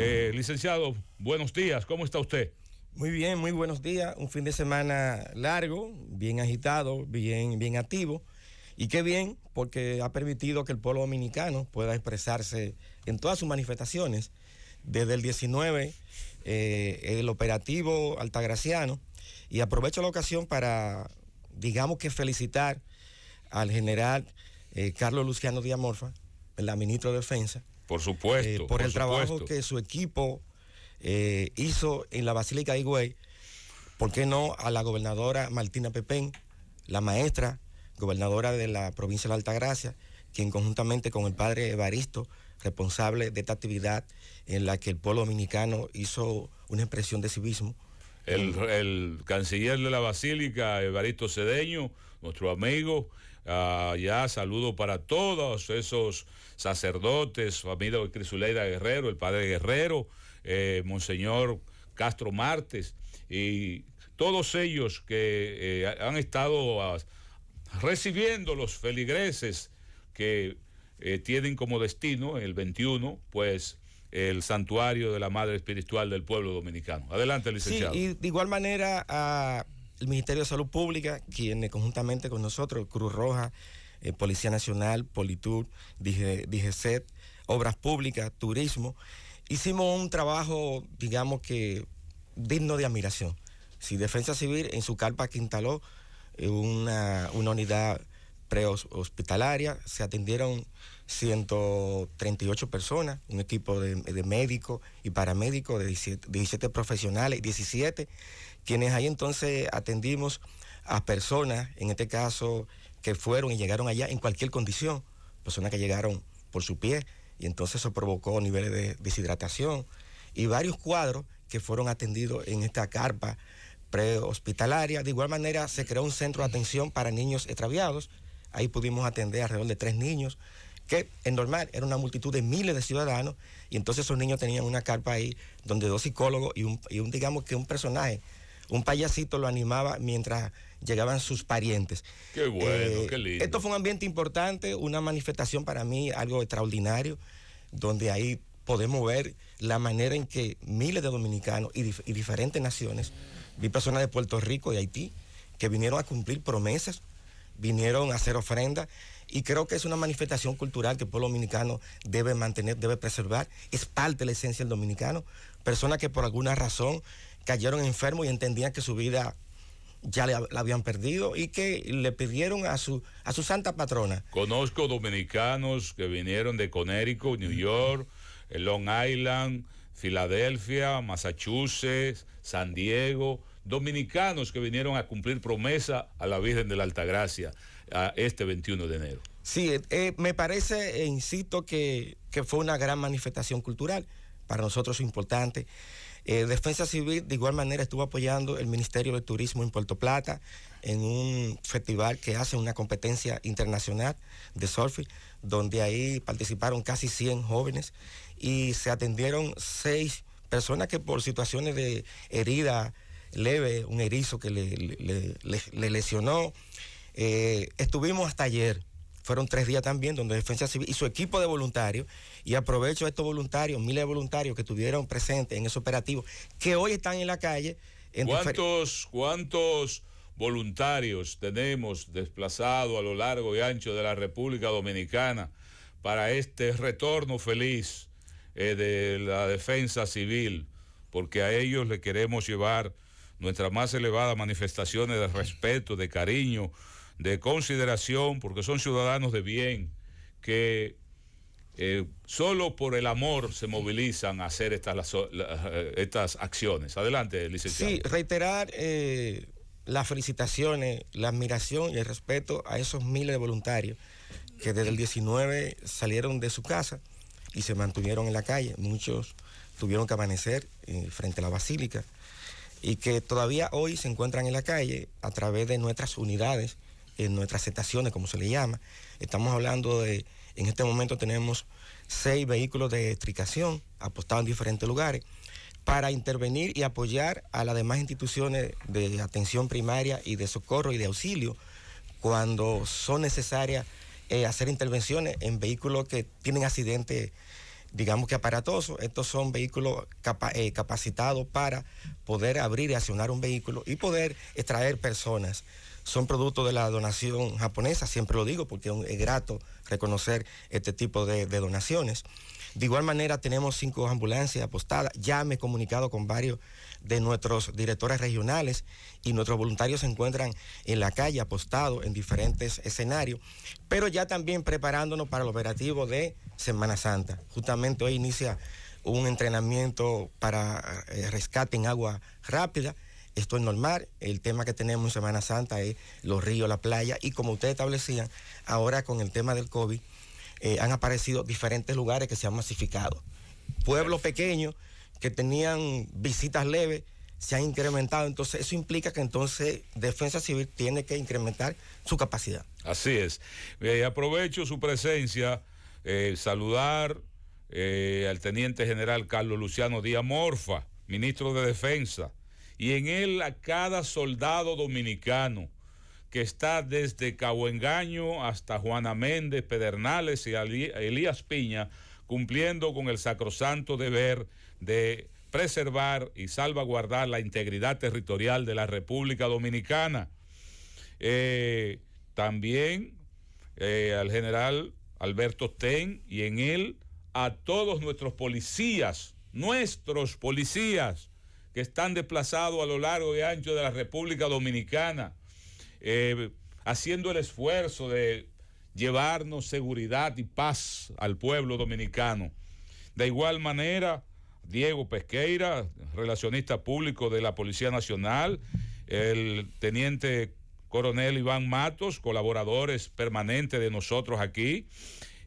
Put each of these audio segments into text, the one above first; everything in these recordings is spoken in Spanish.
Eh, licenciado, buenos días, ¿cómo está usted? Muy bien, muy buenos días. Un fin de semana largo, bien agitado, bien, bien activo. Y qué bien, porque ha permitido que el pueblo dominicano pueda expresarse en todas sus manifestaciones. Desde el 19, eh, el operativo altagraciano. Y aprovecho la ocasión para, digamos que felicitar al general eh, Carlos Luciano Díaz Morfa, la ministro de Defensa, por eh, supuesto. por, el trabajo que su equipo eh, hizo en la Basílica de Higüey. ¿Por qué no a la gobernadora Martina Pepén, la maestra, gobernadora de la provincia de la Altagracia, quien conjuntamente con el padre Evaristo, responsable de esta actividad en la que el pueblo dominicano hizo una expresión de civismo. El, el canciller de la Basílica, Evaristo Cedeño, nuestro amigo, Ah, ya saludo para todos esos sacerdotes, familia de Crisuleida Guerrero, el padre Guerrero, eh, Monseñor Castro Martes y todos ellos que eh, han estado ah, recibiendo los feligreses que eh, tienen como destino el 21, pues el santuario de la Madre Espiritual del pueblo dominicano. Adelante, licenciado. Sí, y de igual manera ah, el Ministerio de Salud Pública, quienes eh, conjuntamente con nosotros, Cruz Roja, eh, Policía Nacional, Politur, DGCET, Obras Públicas, Turismo, hicimos un trabajo, digamos que, digno de admiración. Si Defensa Civil en su carpa Quintaló, eh, una, una unidad prehospitalaria, se atendieron 138 personas, un equipo de, médicos y paramédicos de 17, profesionales, 17, quienes ahí entonces atendimos a personas, en este caso, que fueron y llegaron allá en cualquier condición, personas que llegaron por su pie, y entonces eso provocó niveles de deshidratación y varios cuadros que fueron atendidos en esta carpa prehospitalaria. De igual manera, se creó un centro de atención para niños extraviados. Ahí pudimos atender alrededor de tres niños que en normal era una multitud de miles de ciudadanos y entonces esos niños tenían una carpa ahí donde dos psicólogos y un, digamos que un personaje, un payasito lo animaba mientras llegaban sus parientes. Qué bueno, eh, qué lindo. Esto fue un ambiente importante, una manifestación para mí, algo extraordinario, donde ahí podemos ver la manera en que miles de dominicanos y, diferentes naciones, vi personas de Puerto Rico, y Haití, que vinieron a cumplir promesas, vinieron a hacer ofrendas y creo que es una manifestación cultural que el pueblo dominicano debe mantener, debe preservar. Es parte de la esencia del dominicano. Personas que por alguna razón cayeron enfermos y entendían que su vida ya la, habían perdido y que le pidieron a su, a su santa patrona. Conozco dominicanos que vinieron de Conérico, New York, eh, Long Island, Filadelfia, Massachusetts, San Diego, dominicanos que vinieron a cumplir promesa a la Virgen de la Altagracia a este 21 de enero. Sí, eh, eh, me parece, e eh, insisto, que, que, fue una gran manifestación cultural. Para nosotros importante. Defensa Civil de igual manera estuvo apoyando el Ministerio de Turismo en Puerto Plata en un festival que hace una competencia internacional de surfing, donde ahí participaron casi 100 jóvenes y se atendieron seis personas que por situaciones de herida leve, un erizo que le lesionó, eh, estuvimos hasta ayer, fueron tres días también, donde Defensa Civil y su equipo de voluntarios, y aprovecho estos voluntarios, miles de voluntarios que estuvieron presentes en ese operativo, que hoy están en la calle. ¿Cuántos, ¿Cuántos voluntarios tenemos desplazados a lo largo y ancho de la República Dominicana para este retorno feliz eh, de la defensa civil? Porque a ellos le queremos llevar nuestras más elevadas manifestaciones de respeto, de cariño de consideración, porque son ciudadanos de bien, que eh, solo por el amor se movilizan a hacer estas, eh, estas acciones. Adelante, licenciado. Sí, reiterar eh, las felicitaciones, la admiración y el respeto a esos miles de voluntarios que desde el 19 salieron de su casa y se mantuvieron en la calle. Muchos tuvieron que amanecer frente a la basílica y que todavía hoy se encuentran en la calle a través de nuestras unidades en nuestras estaciones, como se le llama. Estamos hablando de, en este momento tenemos seis vehículos de estricación... apostados en diferentes lugares para intervenir y apoyar a las demás instituciones de atención primaria y de socorro y de auxilio cuando son necesarias eh, hacer intervenciones en vehículos que tienen accidentes digamos que aparatoso. Estos son vehículos eh, capacitados para poder abrir y accionar un vehículo y poder extraer personas. Son producto de la donación japonesa, siempre lo digo porque es grato reconocer este tipo de donaciones. De igual manera tenemos cinco ambulancias apostadas. Ya me he comunicado con varios de nuestros directores regionales y nuestros voluntarios se encuentran en la calle apostados en diferentes escenarios, pero ya también preparándonos para el operativo de Semana Santa. Justamente hoy inicia un entrenamiento para eh, rescate en agua rápida. Esto es normal. El tema que tenemos en Semana Santa es los ríos, la playa. Y como ustedes establecían, ahora con el tema del COVID, eh, han aparecido diferentes lugares que se han masificado. Pueblos pequeños que tenían visitas leves se han incrementado. Entonces, eso implica que entonces Defensa Civil tiene que incrementar su capacidad. Así es. Eh, aprovecho su presencia eh, saludar eh, al teniente general Carlos Luciano Díaz Morfa, ministro de Defensa, y en él a cada soldado dominicano que está desde Engaño hasta Juana Méndez, Pedernales y Elías Piña, cumpliendo con el sacrosanto deber de preservar y salvaguardar la integridad territorial de la República Dominicana. Eh, también al general Alberto Ten y en él a todos nuestros policías, nuestros policías que están desplazados a lo largo y ancho de la República Dominicana, eh, haciendo el esfuerzo de llevarnos seguridad y paz al pueblo dominicano. De igual manera, Diego Pesqueira, relacionista público de la Policía Nacional, el teniente coronel Iván Matos, colaboradores permanentes de nosotros aquí.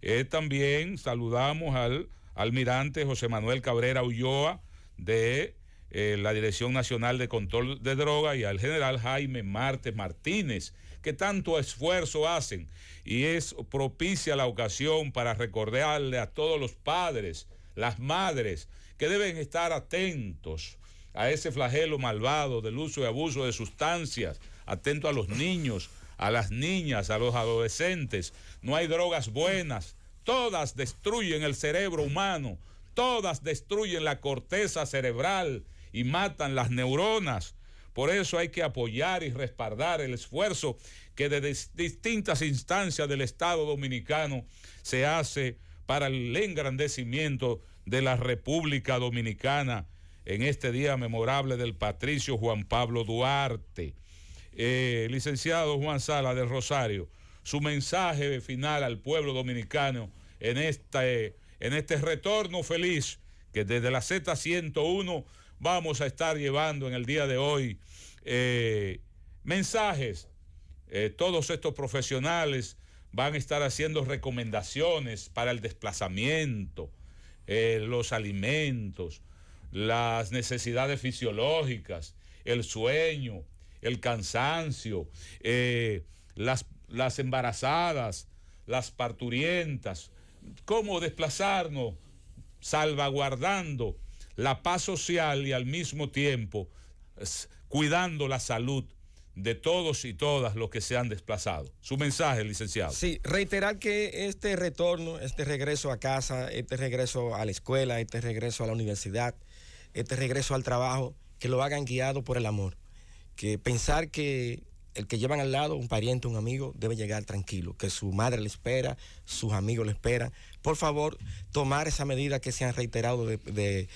Eh, también saludamos al almirante José Manuel Cabrera Ulloa de eh, la Dirección Nacional de Control de Drogas y al general Jaime Martes Martínez, que tanto esfuerzo hacen y es propicia la ocasión para recordarle a todos los padres, las madres, que deben estar atentos a ese flagelo malvado del uso y abuso de sustancias, atento a los niños, a las niñas, a los adolescentes. No hay drogas buenas, todas destruyen el cerebro humano, todas destruyen la corteza cerebral y matan las neuronas. Por eso hay que apoyar y respaldar el esfuerzo que de distintas instancias del Estado dominicano se hace para el engrandecimiento de la República Dominicana en este día memorable del patricio Juan Pablo Duarte. Eh, licenciado Juan Sala del Rosario, su mensaje final al pueblo dominicano en este, en este retorno feliz que desde la Z101 vamos a estar llevando en el día de hoy. Eh, mensajes, eh, todos estos profesionales van a estar haciendo recomendaciones para el desplazamiento, los alimentos, las necesidades fisiológicas, el sueño, el cansancio, eh, las, las embarazadas, las parturientas, cómo desplazarnos salvaguardando la paz social y al mismo tiempo cuidando la salud de todos y todas los que se han desplazado. Su mensaje, licenciado. Sí, reiterar que este retorno, este regreso a casa, este regreso a la escuela, este regreso a la universidad, este regreso al trabajo, que lo hagan guiado por el amor. Que pensar que el que llevan al lado, un pariente, un amigo, debe llegar tranquilo, que su madre le espera, sus amigos le esperan. Por favor, tomar esa medida que se han reiterado de,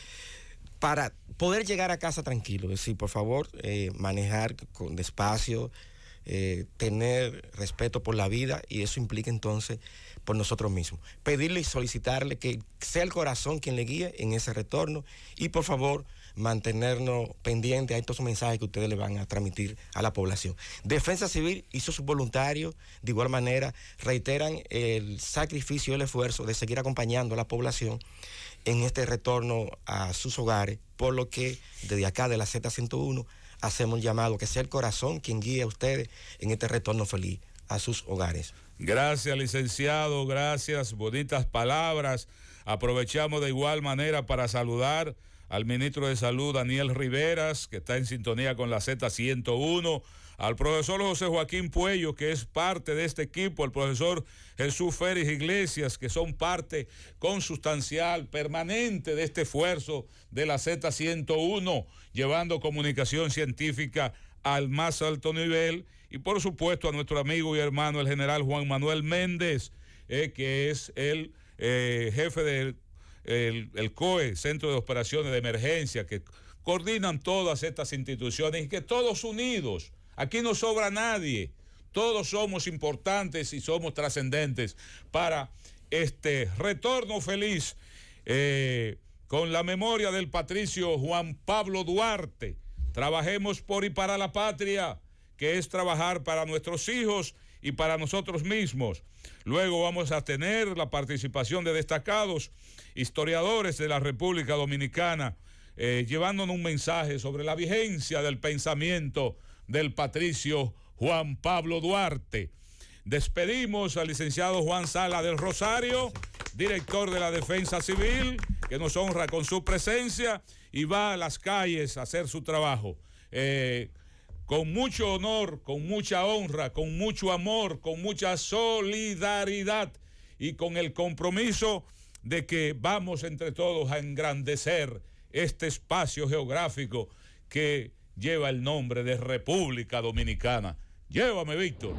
para poder llegar a casa tranquilo. Es decir, por favor, eh, manejar con despacio, eh, tener respeto por la vida y eso implica entonces por nosotros mismos. Pedirle y solicitarle que sea el corazón quien le guíe en ese retorno y por favor mantenernos pendientes a estos mensajes que ustedes le van a transmitir a la población. Defensa Civil hizo sus voluntarios, de igual manera reiteran el sacrificio y el esfuerzo de seguir acompañando a la población en este retorno a sus hogares, por lo que desde acá de la Z101 hacemos un llamado, que sea el corazón quien guíe a ustedes en este retorno feliz a sus hogares. Gracias, licenciado, gracias, bonitas palabras. Aprovechamos de igual manera para saludar al ministro de Salud, Daniel Riveras, que está en sintonía con la Z101 al profesor José Joaquín Puello, que es parte de este equipo, al profesor Jesús Férez Iglesias, que son parte consustancial, permanente de este esfuerzo de la Z101, llevando comunicación científica al más alto nivel, y por supuesto a nuestro amigo y hermano, el general Juan Manuel Méndez, eh, que es el eh, jefe del el COE, Centro de Operaciones de Emergencia, que coordinan todas estas instituciones y que todos unidos Aquí no sobra nadie. Todos somos importantes y somos trascendentes para este retorno feliz eh, con la memoria del patricio Juan Pablo Duarte. Trabajemos por y para la patria, que es trabajar para nuestros hijos y para nosotros mismos. Luego vamos a tener la participación de destacados historiadores de la República Dominicana, eh, llevándonos un mensaje sobre la vigencia del pensamiento del patricio Juan Pablo Duarte. Despedimos al licenciado Juan Sala del Rosario, director de la Defensa Civil, que nos honra con su presencia y va a las calles a hacer su trabajo. Eh, con mucho honor, con mucha honra, con mucho amor, con mucha solidaridad y con el compromiso de que vamos entre todos a engrandecer este espacio geográfico que lleva el nombre de República Dominicana. Llévame, Víctor.